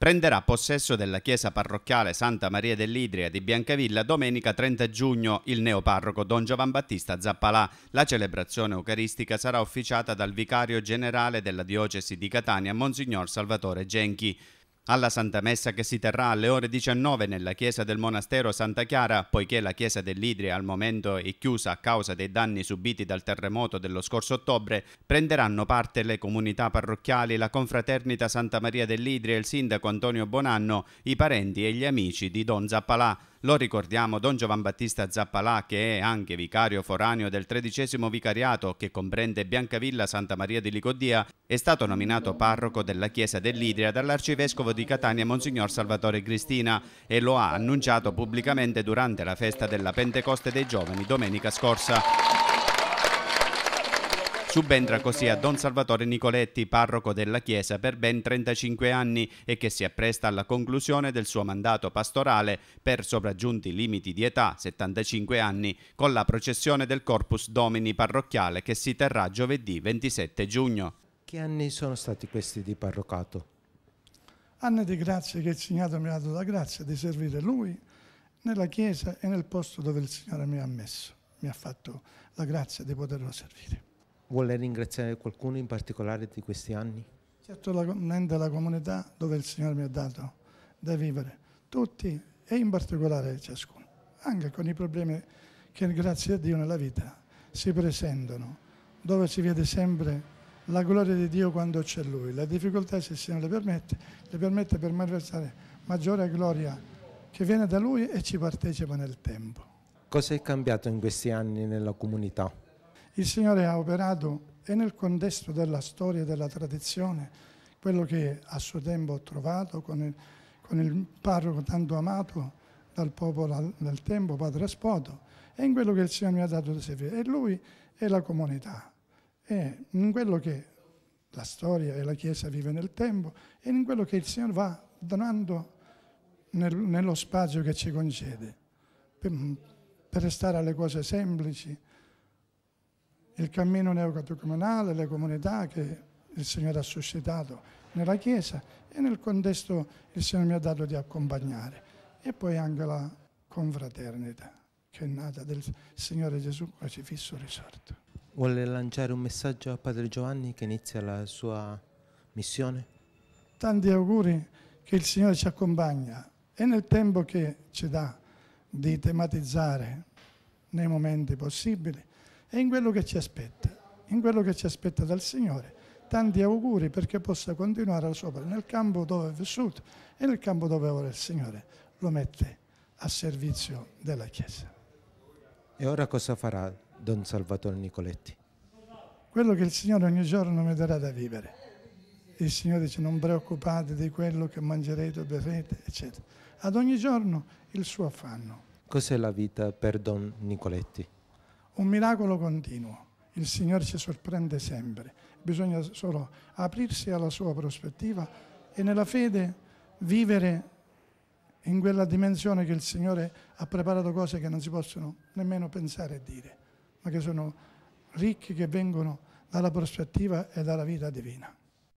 prenderà possesso della chiesa parrocchiale Santa Maria dell'Idria di Biancavilla domenica 30 giugno il neoparroco Don Giovan Battista Zappalà. La celebrazione eucaristica sarà officiata dal vicario generale della diocesi di Catania, Monsignor Salvatore Genchi. Alla Santa Messa che si terrà alle ore 19 nella chiesa del monastero Santa Chiara, poiché la chiesa dell'Idria al momento è chiusa a causa dei danni subiti dal terremoto dello scorso ottobre, prenderanno parte le comunità parrocchiali, la confraternita Santa Maria dell'Idria, il sindaco Antonio Bonanno, i parenti e gli amici di Don Zappalà. Lo ricordiamo Don Giovan Battista Zappalà che è anche vicario foraneo del tredicesimo vicariato che comprende Biancavilla Santa Maria di Licodia, è stato nominato parroco della chiesa dell'Idria dall'arcivescovo di Catania Monsignor Salvatore Cristina e lo ha annunciato pubblicamente durante la festa della Pentecoste dei Giovani domenica scorsa. Subentra così a Don Salvatore Nicoletti, parroco della Chiesa per ben 35 anni e che si appresta alla conclusione del suo mandato pastorale per sopraggiunti limiti di età, 75 anni, con la processione del Corpus Domini parrocchiale che si terrà giovedì 27 giugno. Che anni sono stati questi di parrocato? Anni di grazia che il Signore mi ha dato la grazia di servire Lui nella Chiesa e nel posto dove il Signore mi ha messo. Mi ha fatto la grazia di poterlo servire vuole ringraziare qualcuno in particolare di questi anni? Certamente la comunità dove il Signore mi ha dato da vivere, tutti e in particolare ciascuno, anche con i problemi che grazie a Dio nella vita si presentano, dove si vede sempre la gloria di Dio quando c'è Lui, le difficoltà se il Signore le permette, le permette per manifestare maggiore gloria che viene da Lui e ci partecipa nel tempo. Cosa è cambiato in questi anni nella comunità? Il Signore ha operato e nel contesto della storia e della tradizione quello che a suo tempo ho trovato con il, con il parroco tanto amato dal popolo nel tempo, Padre Spoto, e in quello che il Signore mi ha dato da servire. E lui e la comunità, e in quello che la storia e la Chiesa vive nel tempo e in quello che il Signore va donando nel, nello spazio che ci concede, per, per restare alle cose semplici, il cammino neocatecumenale, le comunità che il Signore ha suscitato nella Chiesa e nel contesto il Signore mi ha dato di accompagnare. E poi anche la confraternita che è nata del Signore Gesù crocifisso risorto. Vuole lanciare un messaggio a Padre Giovanni che inizia la sua missione? Tanti auguri che il Signore ci accompagna e nel tempo che ci dà di tematizzare nei momenti possibili è in quello che ci aspetta, in quello che ci aspetta dal Signore. Tanti auguri perché possa continuare la sua opera nel campo dove è vissuto e nel campo dove ora il Signore lo mette a servizio della Chiesa. E ora cosa farà Don Salvatore Nicoletti? Quello che il Signore ogni giorno mi darà da vivere. Il Signore dice non preoccupate di quello che mangerete o berrete, eccetera. Ad ogni giorno il suo affanno. Cos'è la vita per Don Nicoletti? un miracolo continuo. Il Signore ci sorprende sempre, bisogna solo aprirsi alla sua prospettiva e nella fede vivere in quella dimensione che il Signore ha preparato cose che non si possono nemmeno pensare e dire, ma che sono ricche che vengono dalla prospettiva e dalla vita divina.